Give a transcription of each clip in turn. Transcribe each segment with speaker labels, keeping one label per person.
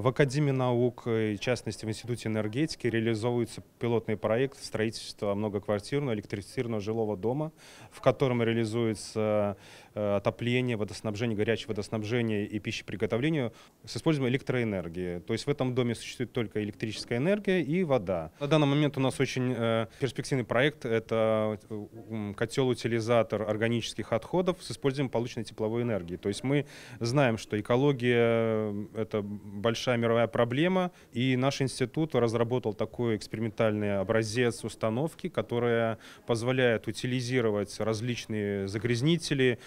Speaker 1: В Академии наук, э, в частности в Институте энергетики, реализовывается пилотный проект строительства многоквартирного электрифицированного жилого дома, в котором реализуется э, отопление, водоснабжение, горячее водоснабжение и пищеприготовление с использованием электроэнергии. То есть в этом доме существует только электрическая энергия и вода. На данный момент у нас очень э, перспективный проект – это котел-утилизатор органических отходов с использованием полученной тепловой энергии. То есть мы знаем, что экология – это большая большая мировая проблема, и наш институт разработал такой экспериментальный образец установки, которая позволяет утилизировать различные загрязнители,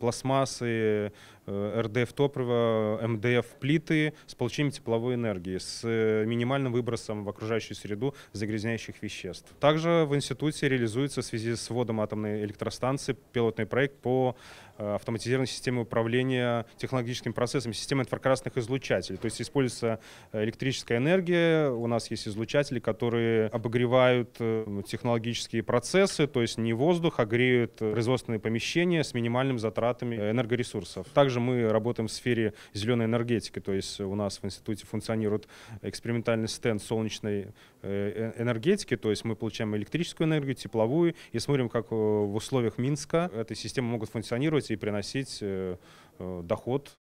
Speaker 1: пластмассы, э, РДФ топлива, МДФ плиты с получением тепловой энергии, с э, минимальным выбросом в окружающую среду загрязняющих веществ. Также в институте реализуется в связи с вводом атомной электростанции пилотный проект по Э, автоматизированной системы управления технологическим процессом, системы инфракрасных излучателей. То есть используется э, электрическая энергия, у нас есть излучатели, которые обогревают э, технологические процессы, то есть не воздух, а греют производственные помещения с минимальными затратами энергоресурсов. Также мы работаем в сфере зеленой энергетики, то есть у нас в институте функционирует экспериментальный стенд солнечной энергетики, то есть мы получаем электрическую энергию, тепловую, и смотрим, как в условиях Минска эта система могут функционировать и приносить э, э, доход